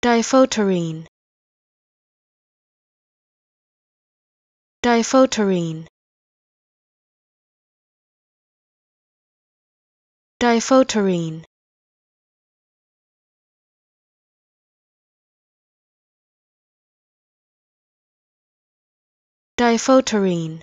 Diphotherine Diphotherine Diphotherine Diphotherine